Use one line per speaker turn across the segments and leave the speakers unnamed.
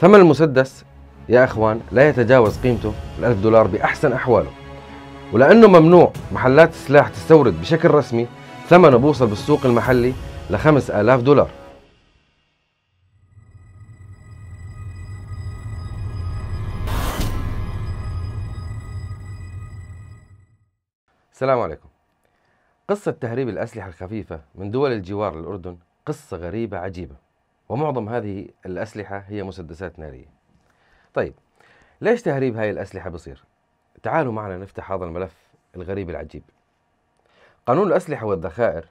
ثمن المسدس يا اخوان لا يتجاوز قيمته الألف دولار باحسن احواله ولانه ممنوع محلات السلاح تستورد بشكل رسمي ثمنه بوصل بالسوق المحلي ل 5000 دولار السلام عليكم قصة تهريب الأسلحة الخفيفة من دول الجوار للأردن قصة غريبة عجيبة ومعظم هذه الأسلحة هي مسدسات نارية طيب ليش تهريب هذه الأسلحة بصير؟ تعالوا معنا نفتح هذا الملف الغريب العجيب قانون الأسلحة والذخائر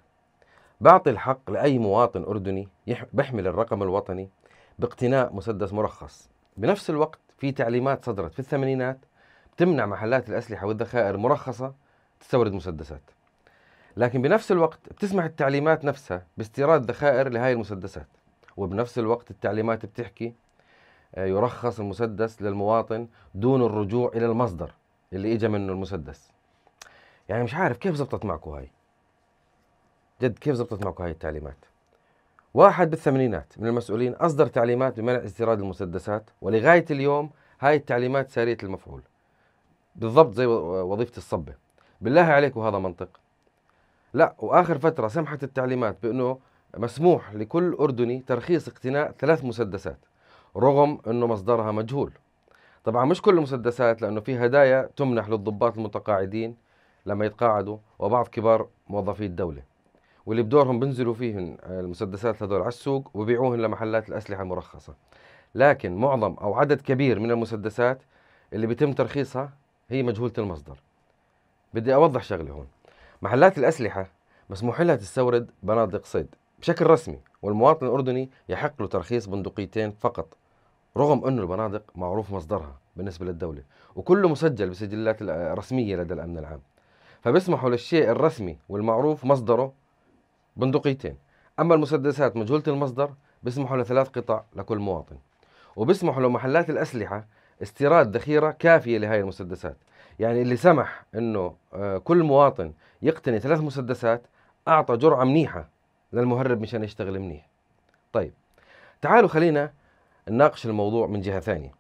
بعطي الحق لأي مواطن أردني بحمل الرقم الوطني باقتناء مسدس مرخص بنفس الوقت في تعليمات صدرت في الثمانينات تمنع محلات الأسلحة والذخائر مرخصة تستورد مسدسات لكن بنفس الوقت بتسمح التعليمات نفسها باستيراد ذخائر لهاي المسدسات وبنفس الوقت التعليمات بتحكي آه، يرخص المسدس للمواطن دون الرجوع الى المصدر اللي اجى منه المسدس يعني مش عارف كيف زبطت معكم هاي جد كيف زبطت معكم هاي التعليمات واحد بالثمانينات من المسؤولين اصدر تعليمات بمنع استيراد المسدسات ولغايه اليوم هاي التعليمات ساريه المفعول بالضبط زي وظيفه الصبه بالله عليك وهذا منطق لا واخر فتره سمحت التعليمات بانه مسموح لكل أردني ترخيص اقتناء ثلاث مسدسات رغم أنه مصدرها مجهول طبعا مش كل المسدسات لأنه في هدايا تمنح للضباط المتقاعدين لما يتقاعدوا وبعض كبار موظفي الدولة واللي بدورهم بنزلوا فيهن المسدسات هذول على السوق وبيعوهن لمحلات الأسلحة المرخصة لكن معظم أو عدد كبير من المسدسات اللي بيتم ترخيصها هي مجهولة المصدر بدي أوضح شغلة هون محلات الأسلحة مسموح لها تستورد بنادق صيد بشكل رسمي والمواطن الأردني يحق له ترخيص بندقيتين فقط رغم أنه البنادق معروف مصدرها بالنسبة للدولة وكله مسجل بسجلات رسمية لدى الأمن العام فبيسمحوا للشيء الرسمي والمعروف مصدره بندقيتين أما المسدسات مجهولة المصدر بيسمحوا لثلاث قطع لكل مواطن وبيسمحوا لمحلات الأسلحة استيراد ذخيرة كافية لهي المسدسات يعني اللي سمح أنه آه، كل مواطن يقتني ثلاث مسدسات أعطى جرعة منيحة للمهرب مشان يشتغل منيح طيب تعالوا خلينا نناقش الموضوع من جهة ثانية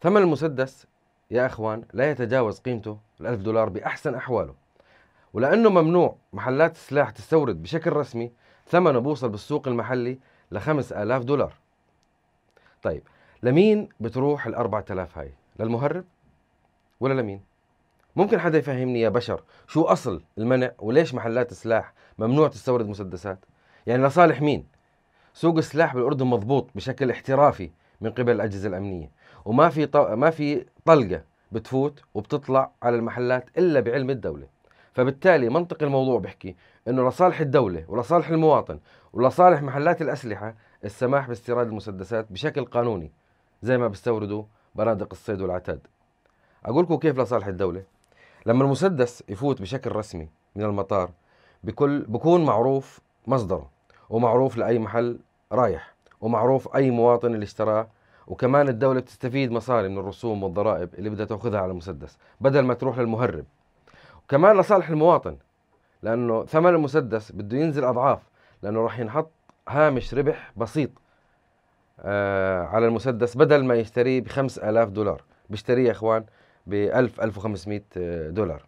ثمن المسدس يا أخوان لا يتجاوز قيمته الألف دولار بأحسن أحواله ولأنه ممنوع محلات السلاح تستورد بشكل رسمي ثمنه بوصل بالسوق المحلي لخمس آلاف دولار طيب لمين بتروح الأربعة آلاف هاي للمهرب ولا لمين ممكن حدا يفهمني يا بشر شو أصل المنع وليش محلات السلاح ممنوع تستورد مسدسات يعني لصالح مين؟ سوق السلاح بالاردن مضبوط بشكل احترافي من قبل الاجهزه الامنيه وما في ما في طلقه بتفوت وبتطلع على المحلات الا بعلم الدوله فبالتالي منطق الموضوع بحكي انه لصالح الدوله ولصالح المواطن ولصالح محلات الاسلحه السماح باستيراد المسدسات بشكل قانوني زي ما بيستوردوا بنادق الصيد والعتاد اقول لكم كيف لصالح الدوله لما المسدس يفوت بشكل رسمي من المطار بكل بكون معروف مصدره ومعروف لاي محل رايح ومعروف اي مواطن اللي اشتراه وكمان الدوله بتستفيد مصاري من الرسوم والضرائب اللي بدها تاخذها على المسدس بدل ما تروح للمهرب وكمان لصالح المواطن لانه ثمن المسدس بده ينزل اضعاف لانه راح ينحط هامش ربح بسيط آه على المسدس بدل ما يشتريه بخمس 5000 دولار بيشتريه يا اخوان بألف 1000 1500 آه، دولار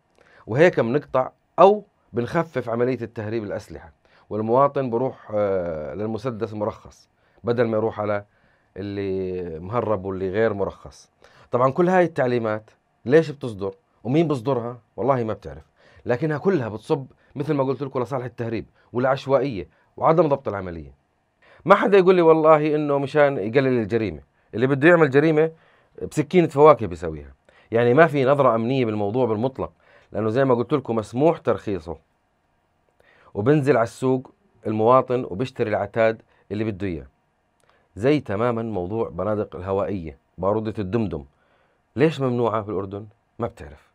وهيك بنقطع او بنخفف عمليه التهريب الاسلحه والمواطن بروح آه، للمسدس مرخص بدل ما يروح على اللي مهرب واللي غير مرخص طبعا كل هاي التعليمات ليش بتصدر ومين بيصدرها والله ما بتعرف لكنها كلها بتصب مثل ما قلت لكم لصالح التهريب والعشوائيه وعدم ضبط العمليه ما حدا يقول لي والله انه مشان يقلل الجريمه اللي بده يعمل جريمه بسكينه فواكه بيسويها يعني ما في نظره امنيه بالموضوع بالمطلق لانه زي ما قلت لكم مسموح ترخيصه وبنزل على السوق المواطن وبشتري العتاد اللي بده اياه زي تماما موضوع بنادق الهوائيه بارودة الدمدم ليش ممنوعة في الأردن؟ ما بتعرف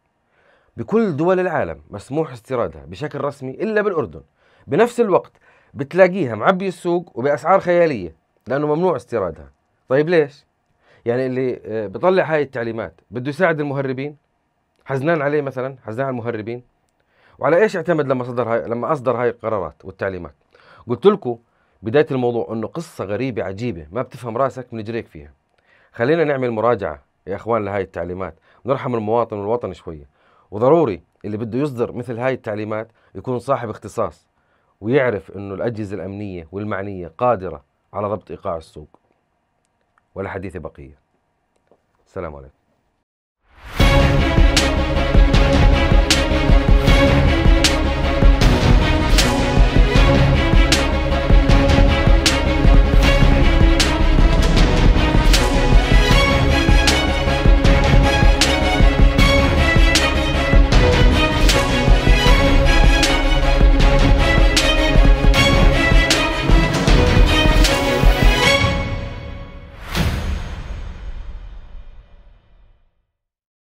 بكل دول العالم مسموح استيرادها بشكل رسمي إلا بالأردن بنفس الوقت بتلاقيها معبي السوق وبأسعار خيالية لأنه ممنوع استيرادها طيب ليش؟ يعني اللي آه، بطلع هاي التعليمات بده يساعد المهربين حزنان عليه مثلا حزنان على المهربين وعلى ايش اعتمد لما صدر هاي لما اصدر هاي القرارات والتعليمات قلت لكم بدايه الموضوع انه قصه غريبه عجيبه ما بتفهم راسك من رجليك فيها خلينا نعمل مراجعه يا اخوان لهي التعليمات نرحم المواطن والوطن شويه وضروري اللي بده يصدر مثل هاي التعليمات يكون صاحب اختصاص ويعرف انه الاجهزه الامنيه والمعنيه قادره على ضبط ايقاع السوق ولا حديث بقيه السلام عليكم